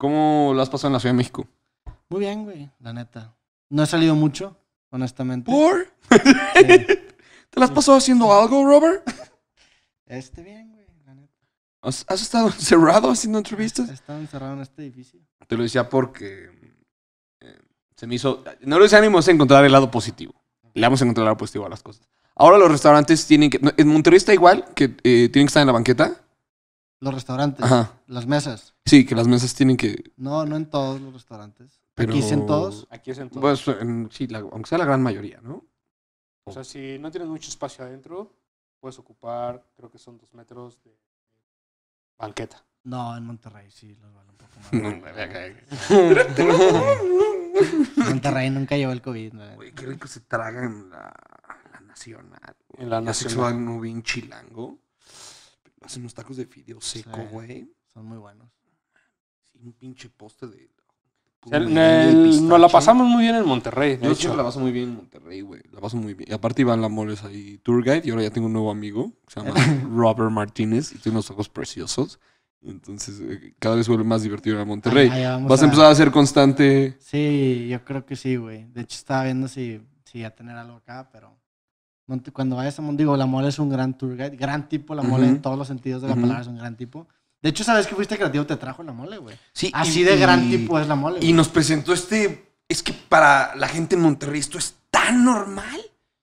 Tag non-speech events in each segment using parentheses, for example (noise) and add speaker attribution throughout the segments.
Speaker 1: ¿Cómo lo has pasado en la Ciudad de México? Muy bien, güey, la neta. No he salido mucho, honestamente. ¿Por? ¿Te las has pasado haciendo algo, Robert? Este bien, güey, la neta. ¿Has, estado encerrado haciendo entrevistas? He estado encerrado en este edificio.
Speaker 2: Te lo decía porque eh, se me hizo... No lo decía ni a encontrar el lado positivo. Le vamos a encontrar el lado positivo a las cosas. Ahora los restaurantes tienen que... En Monterrey está igual, que eh, tienen que estar en la banqueta.
Speaker 1: Los restaurantes. Las mesas.
Speaker 2: Sí, que las mesas tienen
Speaker 1: que. No, no en todos los restaurantes. Aquí es en todos. Aquí es en todos. Pues,
Speaker 2: sí, aunque sea la gran mayoría, ¿no? O sea, si no tienes mucho espacio adentro, puedes ocupar, creo que son dos metros de
Speaker 1: banqueta. No, en Monterrey sí los vale un poco más. (laughs) (laughs) Monterrey nunca llevó el COVID. ¿no? Güey,
Speaker 2: qué rico se tragan la, la nacional. En la nacional. van un chilango. Hacen unos tacos de fideo seco, güey. son muy buenos. Sí, un pinche poste de. nos la pasamos muy bien en Monterrey. De hecho. la paso muy bien en Monterrey, güey. La paso muy bien. Y aparte Iván moles ahí, tour guide. Y ahora ya tengo un nuevo amigo se llama (laughs) Robert Martínez. Y tiene unos tacos preciosos. Entonces, eh, cada vez vuelve más divertido en a Monterrey. Vas a, empezar a ser constante.
Speaker 1: Sí, yo creo que sí, güey. De hecho, estaba viendo si, si a tener algo acá, pero cuando vayas a digo, la mole es un gran tour guide, gran tipo, la mole en todos los sentidos de la palabra es un gran tipo. De hecho, sabes que fuiste creativo, te trajo la mole, güey. Sí. Así de gran tipo es la mole. Y nos
Speaker 2: presentó este, es que para la gente en Monterrey esto es tan normal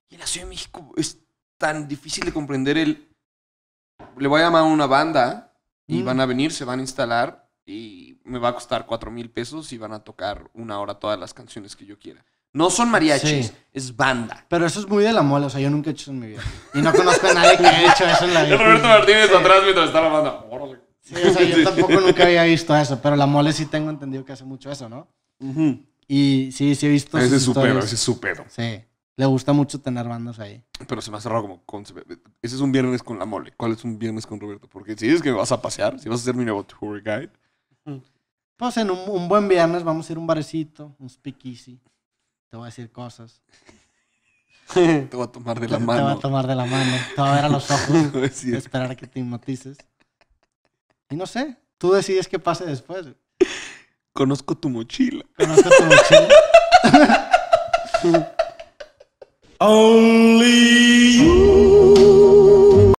Speaker 2: y en la Ciudad de México es tan difícil de comprender el, le voy a llamar a una banda y van a venir, se van a instalar y me va a costar cuatro mil pesos y van a tocar una hora todas las canciones que yo quiera. No
Speaker 1: son mariachis, es banda. Pero eso es muy de la mole, o sea, yo nunca he hecho eso en mi vida. Y no conozco a nadie que haya hecho eso en la vida. Roberto
Speaker 2: Martínez atrás mientras está la banda. Sí, o sea, yo tampoco nunca había
Speaker 1: visto eso, pero la mole sí tengo entendido que hace mucho eso, ¿no? Y sí, sí he visto Ese es su pedo, ese es su pedo. Sí, le gusta mucho tener bandas ahí.
Speaker 2: Pero se me ha cerrado como. con... Ese es un viernes con la mole. ¿Cuál es un viernes con Roberto? Porque si dices que me vas a pasear, si vas a ser mi nuevo tour guide.
Speaker 1: Pues en un, un buen viernes vamos a ir a un barecito, un speakeasy. Te voy a decir cosas. (laughs) Te voy a tomar de la mano. Te voy a tomar de la mano. Te voy a ver a los (laughs) ojos. esperar a que te hipnotices. Y no sé, tú decides qué pase después. Conozco tu mochila. Conozco tu
Speaker 2: mochila. oh. (laughs)